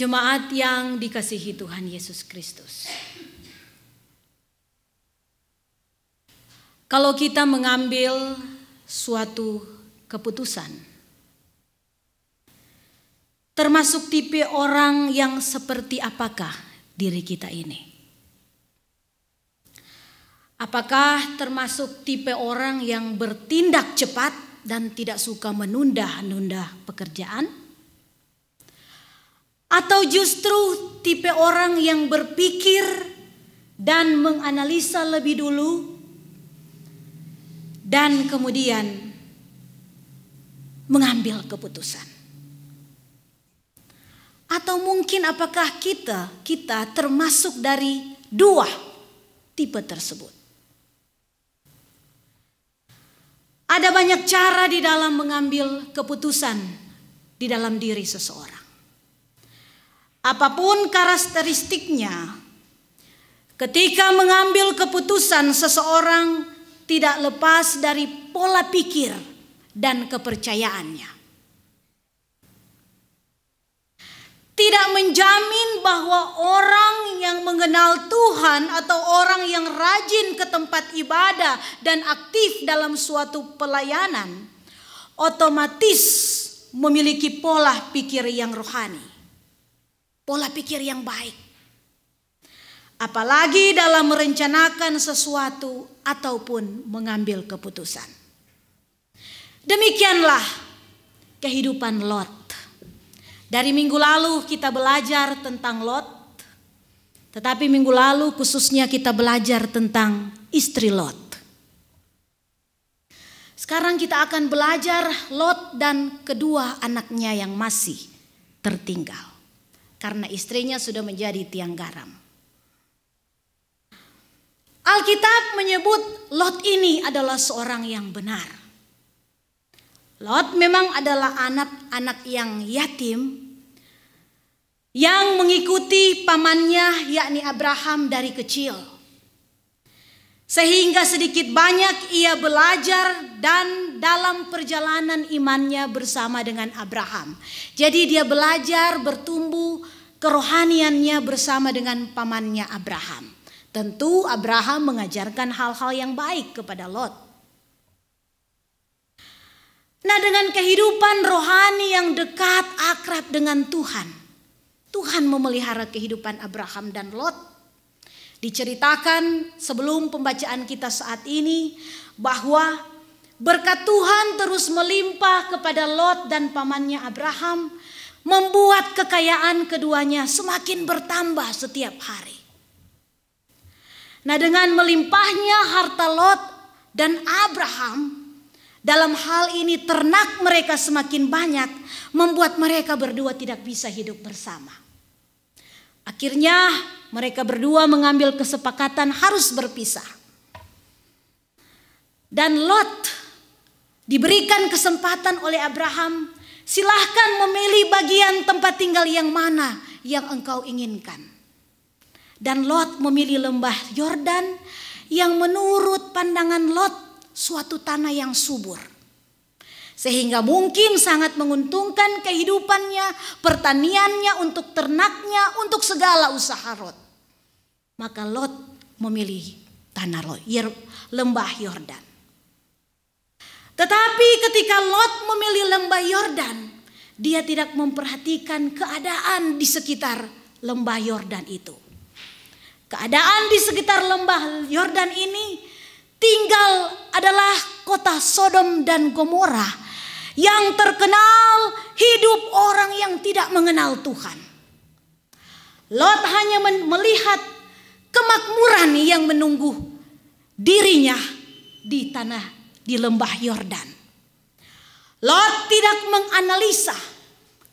jemaat yang dikasihi Tuhan Yesus Kristus. Kalau kita mengambil suatu keputusan, termasuk tipe orang yang seperti apakah diri kita ini? Apakah termasuk tipe orang yang bertindak cepat dan tidak suka menunda-nunda pekerjaan? Atau justru tipe orang yang berpikir dan menganalisa lebih dulu dan kemudian mengambil keputusan. Atau mungkin apakah kita kita termasuk dari dua tipe tersebut? Ada banyak cara di dalam mengambil keputusan di dalam diri seseorang apapun karakteristiknya, ketika mengambil keputusan seseorang tidak lepas dari pola pikir dan kepercayaannya. Tidak menjamin bahwa orang yang mengenal Tuhan atau orang yang rajin ke tempat ibadah dan aktif dalam suatu pelayanan otomatis memiliki pola pikir yang rohani pola pikir yang baik. Apalagi dalam merencanakan sesuatu ataupun mengambil keputusan. Demikianlah kehidupan Lot. Dari minggu lalu kita belajar tentang Lot, tetapi minggu lalu khususnya kita belajar tentang istri Lot. Sekarang kita akan belajar Lot dan kedua anaknya yang masih tertinggal karena istrinya sudah menjadi tiang garam. Alkitab menyebut Lot ini adalah seorang yang benar. Lot memang adalah anak-anak yang yatim yang mengikuti pamannya yakni Abraham dari kecil. Sehingga sedikit banyak ia belajar dan dalam perjalanan imannya bersama dengan Abraham. Jadi dia belajar bertumbuh kerohaniannya bersama dengan pamannya Abraham. Tentu Abraham mengajarkan hal-hal yang baik kepada Lot. Nah, dengan kehidupan rohani yang dekat akrab dengan Tuhan, Tuhan memelihara kehidupan Abraham dan Lot. Diceritakan sebelum pembacaan kita saat ini bahwa berkat Tuhan terus melimpah kepada Lot dan pamannya Abraham membuat kekayaan keduanya semakin bertambah setiap hari. Nah, dengan melimpahnya harta Lot dan Abraham, dalam hal ini ternak mereka semakin banyak, membuat mereka berdua tidak bisa hidup bersama. Akhirnya, mereka berdua mengambil kesepakatan harus berpisah, dan Lot diberikan kesempatan oleh Abraham Silahkan memilih bagian tempat tinggal yang mana yang engkau inginkan. Dan Lot memilih lembah Yordan yang menurut pandangan Lot suatu tanah yang subur. Sehingga mungkin sangat menguntungkan kehidupannya, pertaniannya, untuk ternaknya, untuk segala usaha Lot. Maka Lot memilih tanah Lot, lembah Yordan. Tetapi ketika Lot memilih lembah Yordan, dia tidak memperhatikan keadaan di sekitar lembah Yordan itu. Keadaan di sekitar lembah Yordan ini tinggal adalah kota Sodom dan Gomora yang terkenal hidup orang yang tidak mengenal Tuhan. Lot hanya melihat kemakmuran yang menunggu dirinya di tanah di lembah Yordan. Lot tidak menganalisa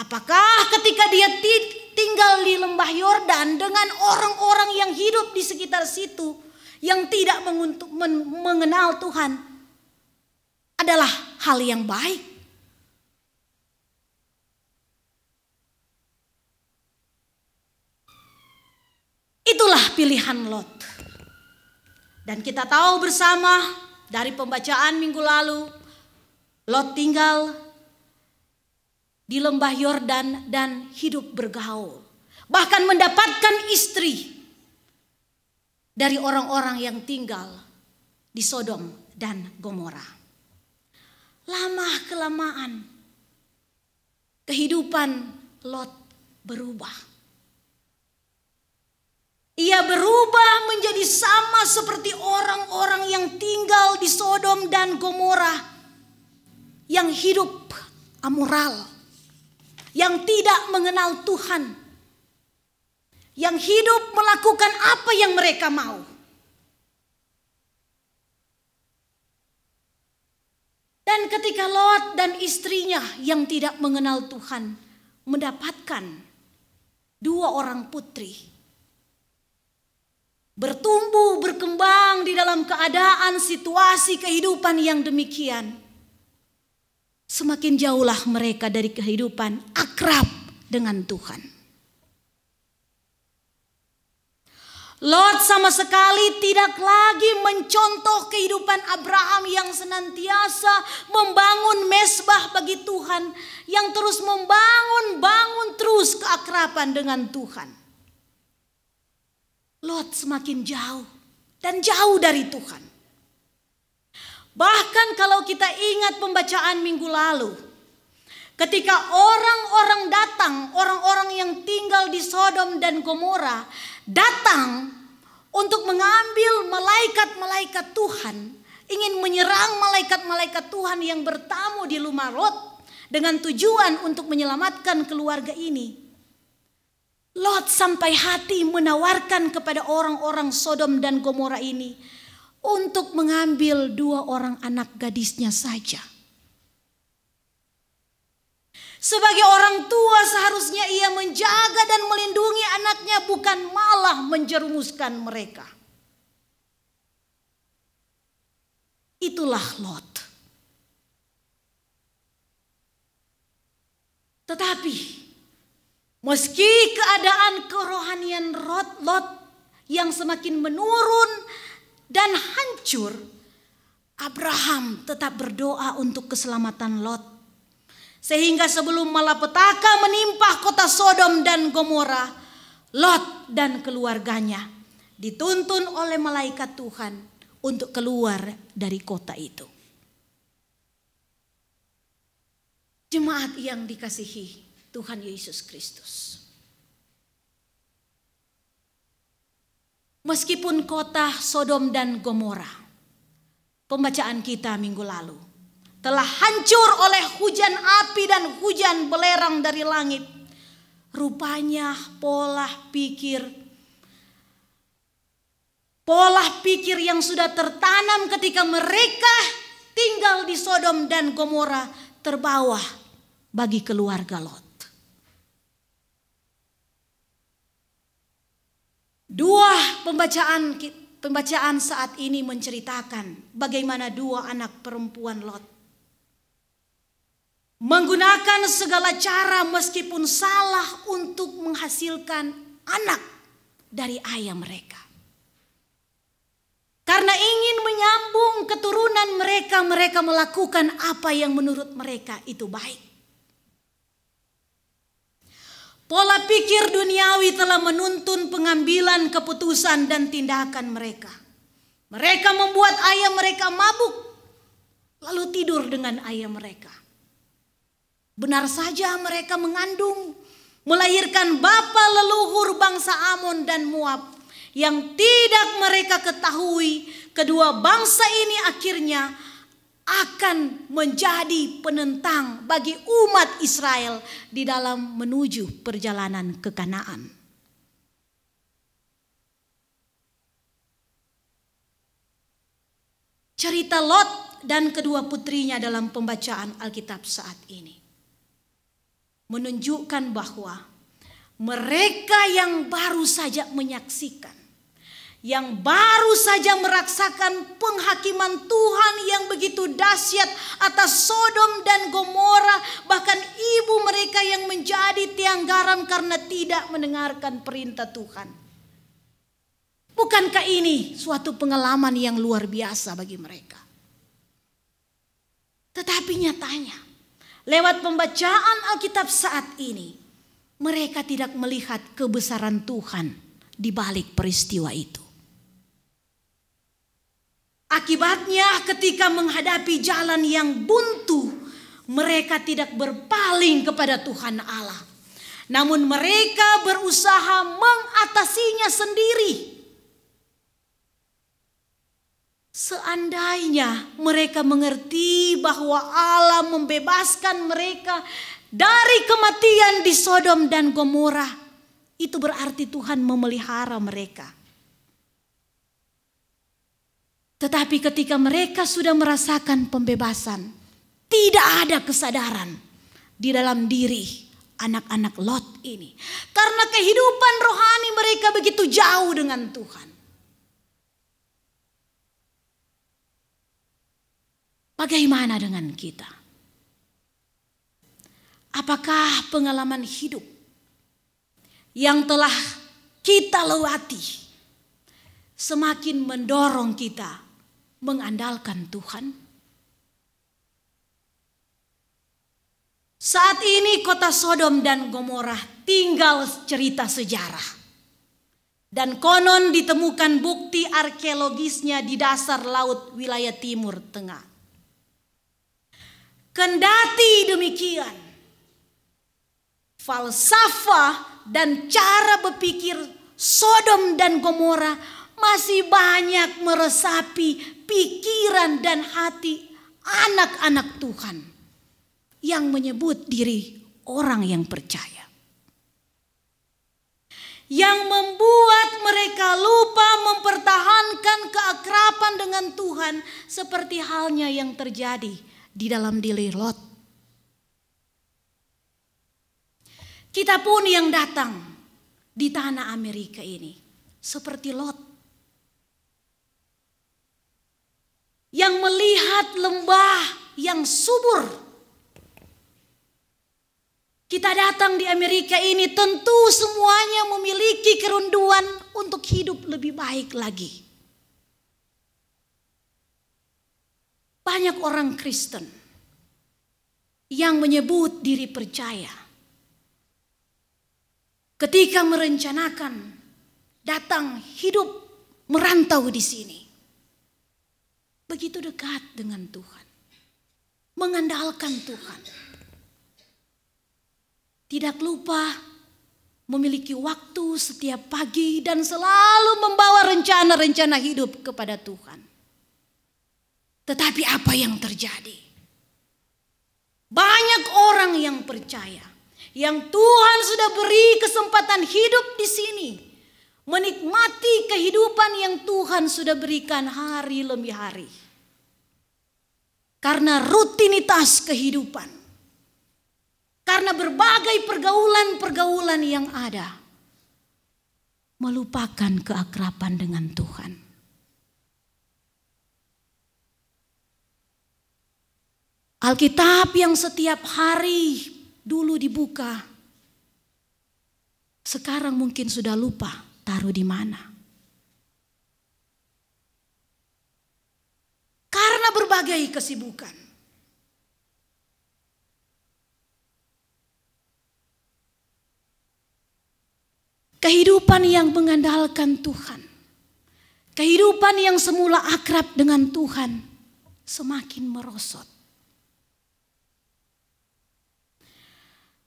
apakah ketika dia tinggal di lembah Yordan dengan orang-orang yang hidup di sekitar situ yang tidak mengenal Tuhan adalah hal yang baik. Itulah pilihan Lot. Dan kita tahu bersama dari pembacaan minggu lalu, Lot tinggal di lembah Yordan dan hidup bergaul. Bahkan mendapatkan istri dari orang-orang yang tinggal di Sodom dan Gomora. Lama kelamaan kehidupan Lot berubah. Ia berubah menjadi sama seperti orang-orang yang tinggal di Sodom dan Gomora yang hidup amoral, yang tidak mengenal Tuhan, yang hidup melakukan apa yang mereka mau. Dan ketika Lot dan istrinya yang tidak mengenal Tuhan mendapatkan dua orang putri, bertumbuh, berkembang di dalam keadaan situasi kehidupan yang demikian. Semakin jauhlah mereka dari kehidupan akrab dengan Tuhan. Lord sama sekali tidak lagi mencontoh kehidupan Abraham yang senantiasa membangun mesbah bagi Tuhan, yang terus membangun, bangun terus keakraban dengan Tuhan. Lot semakin jauh dan jauh dari Tuhan. Bahkan kalau kita ingat pembacaan minggu lalu, ketika orang-orang datang, orang-orang yang tinggal di Sodom dan Gomora datang untuk mengambil malaikat-malaikat Tuhan, ingin menyerang malaikat-malaikat Tuhan yang bertamu di Lumarot dengan tujuan untuk menyelamatkan keluarga ini. Lot sampai hati menawarkan kepada orang-orang Sodom dan Gomora ini untuk mengambil dua orang anak gadisnya saja. Sebagai orang tua seharusnya ia menjaga dan melindungi anaknya bukan malah menjerumuskan mereka. Itulah Lot. Tetapi Meski keadaan kerohanian Rod Lot yang semakin menurun dan hancur, Abraham tetap berdoa untuk keselamatan Lot. Sehingga sebelum malapetaka menimpa kota Sodom dan Gomora, Lot dan keluarganya dituntun oleh malaikat Tuhan untuk keluar dari kota itu. Jemaat yang dikasihi, Tuhan Yesus Kristus. Meskipun kota Sodom dan Gomora, pembacaan kita minggu lalu telah hancur oleh hujan api dan hujan belerang dari langit. Rupanya pola pikir pola pikir yang sudah tertanam ketika mereka tinggal di Sodom dan Gomora terbawa bagi keluarga Lot. Dua pembacaan pembacaan saat ini menceritakan bagaimana dua anak perempuan Lot menggunakan segala cara meskipun salah untuk menghasilkan anak dari ayah mereka. Karena ingin menyambung keturunan mereka, mereka melakukan apa yang menurut mereka itu baik. Pola pikir duniawi telah menuntun pengambilan keputusan dan tindakan mereka. Mereka membuat ayah mereka mabuk, lalu tidur dengan ayah mereka. Benar saja mereka mengandung, melahirkan bapa leluhur bangsa Amon dan Moab yang tidak mereka ketahui. Kedua bangsa ini akhirnya akan menjadi penentang bagi umat Israel di dalam menuju perjalanan ke Kanaan. Cerita Lot dan kedua putrinya dalam pembacaan Alkitab saat ini menunjukkan bahwa mereka yang baru saja menyaksikan yang baru saja meraksakan penghakiman Tuhan yang begitu dahsyat atas Sodom dan Gomora, bahkan ibu mereka yang menjadi tiang garam karena tidak mendengarkan perintah Tuhan. Bukankah ini suatu pengalaman yang luar biasa bagi mereka? Tetapi nyatanya, lewat pembacaan Alkitab saat ini, mereka tidak melihat kebesaran Tuhan di balik peristiwa itu. Akibatnya ketika menghadapi jalan yang buntu, mereka tidak berpaling kepada Tuhan Allah. Namun mereka berusaha mengatasinya sendiri. Seandainya mereka mengerti bahwa Allah membebaskan mereka dari kematian di Sodom dan Gomora, itu berarti Tuhan memelihara mereka. Tetapi ketika mereka sudah merasakan pembebasan, tidak ada kesadaran di dalam diri anak-anak Lot ini. Karena kehidupan rohani mereka begitu jauh dengan Tuhan. Bagaimana dengan kita? Apakah pengalaman hidup yang telah kita lewati semakin mendorong kita mengandalkan Tuhan. Saat ini kota Sodom dan Gomora tinggal cerita sejarah. Dan konon ditemukan bukti arkeologisnya di dasar laut wilayah timur tengah. Kendati demikian, falsafah dan cara berpikir Sodom dan Gomora masih banyak meresapi pikiran dan hati anak-anak Tuhan yang menyebut diri orang yang percaya. Yang membuat mereka lupa mempertahankan keakraban dengan Tuhan seperti halnya yang terjadi di dalam diri Lot. Kita pun yang datang di tanah Amerika ini seperti Lot yang melihat lembah yang subur. Kita datang di Amerika ini tentu semuanya memiliki kerunduan untuk hidup lebih baik lagi. Banyak orang Kristen yang menyebut diri percaya ketika merencanakan datang hidup merantau di sini begitu dekat dengan Tuhan, mengandalkan Tuhan, tidak lupa memiliki waktu setiap pagi dan selalu membawa rencana-rencana hidup kepada Tuhan. Tetapi apa yang terjadi? Banyak orang yang percaya yang Tuhan sudah beri kesempatan hidup di sini, menikmati kehidupan yang Tuhan sudah berikan hari demi hari karena rutinitas kehidupan, karena berbagai pergaulan-pergaulan yang ada, melupakan keakraban dengan Tuhan. Alkitab yang setiap hari dulu dibuka, sekarang mungkin sudah lupa taruh di mana. berbagai kesibukan. Kehidupan yang mengandalkan Tuhan. Kehidupan yang semula akrab dengan Tuhan semakin merosot.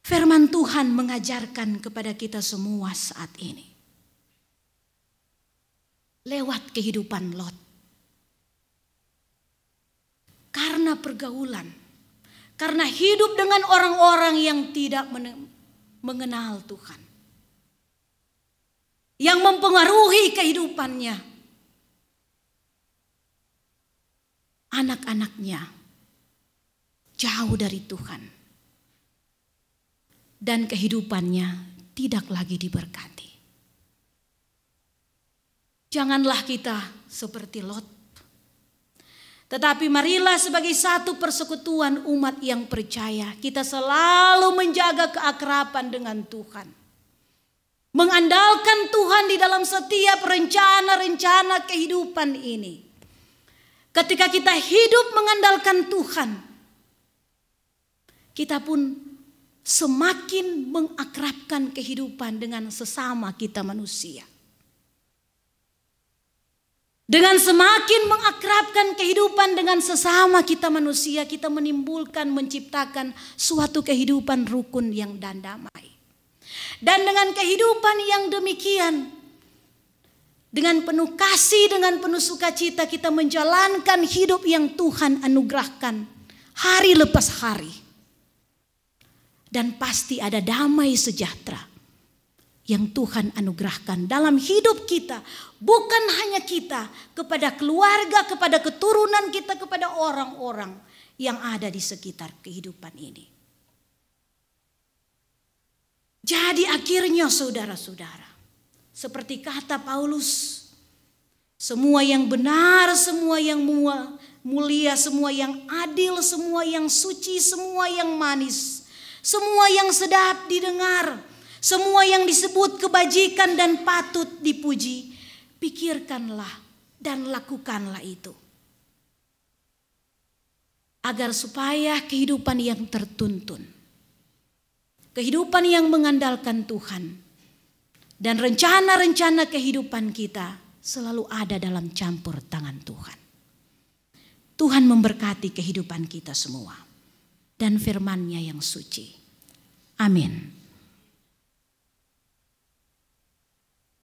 Firman Tuhan mengajarkan kepada kita semua saat ini. Lewat kehidupan Lot. karena pergaulan, karena hidup dengan orang-orang yang tidak mengenal Tuhan, yang mempengaruhi kehidupannya, anak-anaknya jauh dari Tuhan, dan kehidupannya tidak lagi diberkati. Janganlah kita seperti Lot tetapi marilah sebagai satu persekutuan umat yang percaya, kita selalu menjaga keakrapan dengan Tuhan. Mengandalkan Tuhan di dalam setiap rencana-rencana kehidupan ini. Ketika kita hidup mengandalkan Tuhan, kita pun semakin mengakrabkan kehidupan dengan sesama kita manusia. Dengan semakin mengakrabkan kehidupan dengan sesama kita manusia, kita menimbulkan, menciptakan suatu kehidupan rukun yang dan damai. Dan dengan kehidupan yang demikian, dengan penuh kasih, dengan penuh sukacita kita menjalankan hidup yang Tuhan anugerahkan hari lepas hari. Dan pasti ada damai sejahtera yang Tuhan anugerahkan dalam hidup kita, bukan hanya kita, kepada keluarga, kepada keturunan kita, kepada orang-orang yang ada di sekitar kehidupan ini. Jadi, akhirnya, saudara-saudara, seperti kata Paulus, semua yang benar, semua yang mulia, semua yang adil, semua yang suci, semua yang manis, semua yang sedap didengar, semua yang disebut kebajikan dan patut dipuji, pikirkanlah dan lakukanlah itu. Agar supaya kehidupan yang tertuntun, kehidupan yang mengandalkan Tuhan, dan rencana-rencana kehidupan kita selalu ada dalam campur tangan Tuhan. Tuhan memberkati kehidupan kita semua dan firman-Nya yang suci. Amin.